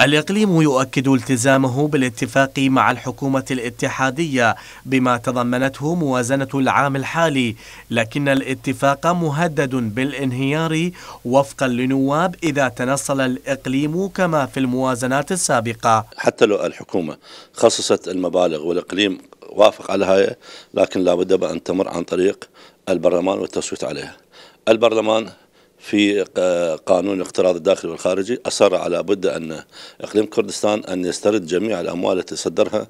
الإقليم يؤكد التزامه بالاتفاق مع الحكومة الاتحادية بما تضمنته موازنة العام الحالي لكن الاتفاق مهدد بالانهيار وفقا لنواب إذا تنصل الإقليم كما في الموازنات السابقة حتى لو الحكومة خصصت المبالغ والإقليم وافق على هاي لكن لا بد أن تمر عن طريق البرلمان والتصويت عليها البرلمان في آه، قانون الاقتراض الداخلي والخارجي أصر على بد أن إقليم كردستان أن يسترد جميع الأموال التي صدرها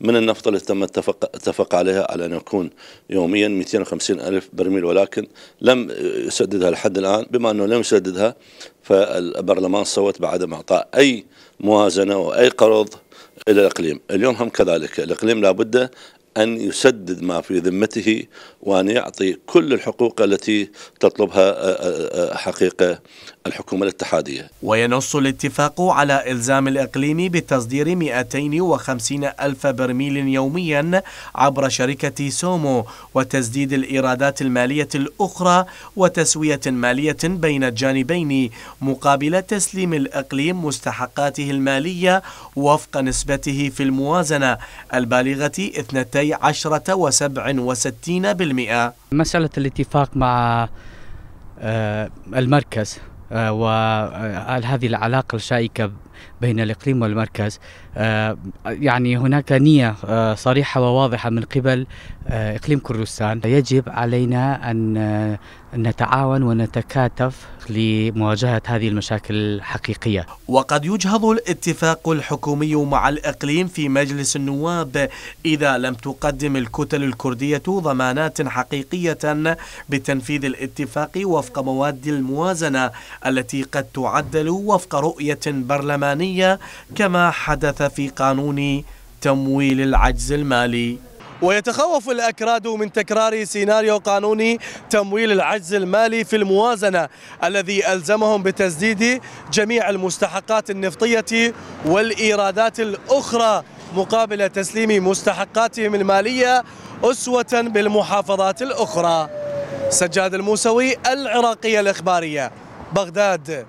من النفط التي تم اتفق, اتفق عليها على أن يكون يوميا 250 ألف برميل ولكن لم يسددها لحد الآن بما أنه لم يسددها فالبرلمان صوت بعدم إعطاء أي موازنة وأي قرض الى الاقليم، اليوم هم كذلك، الاقليم لابد أن يسدد ما في ذمته وأن يعطي كل الحقوق التي تطلبها آه، آه، آه، حقيقة الحكومة الاتحادية وينص الاتفاق على إلزام الإقليم بتصدير 250 ألف برميل يوميا عبر شركة سومو وتسديد الإيرادات المالية الأخرى وتسوية مالية بين الجانبين مقابل تسليم الإقليم مستحقاته المالية وفق نسبته في الموازنة البالغة 2 بنسبتي 10 مسألة الاتفاق مع آه، المركز آه، وهذه آه، العلاقة الشائكة بين الإقليم والمركز آه، يعني هناك نية آه، صريحة وواضحة من قبل آه، إقليم كردستان يجب علينا أن نتعاون ونتكاتف لمواجهة هذه المشاكل الحقيقية وقد يجهض الاتفاق الحكومي مع الإقليم في مجلس النواب إذا لم تقدم الكتل الكردية ضمانات حقيقية بتنفيذ الاتفاق وفق مواد الموازنة التي قد تعدل وفق رؤية برلمانية الزمانية كما حدث في قانون تمويل العجز المالي ويتخوف الأكراد من تكرار سيناريو قانون تمويل العجز المالي في الموازنة الذي ألزمهم بتسديد جميع المستحقات النفطية والإيرادات الأخرى مقابل تسليم مستحقاتهم المالية أسوة بالمحافظات الأخرى سجاد الموسوي العراقية الإخبارية بغداد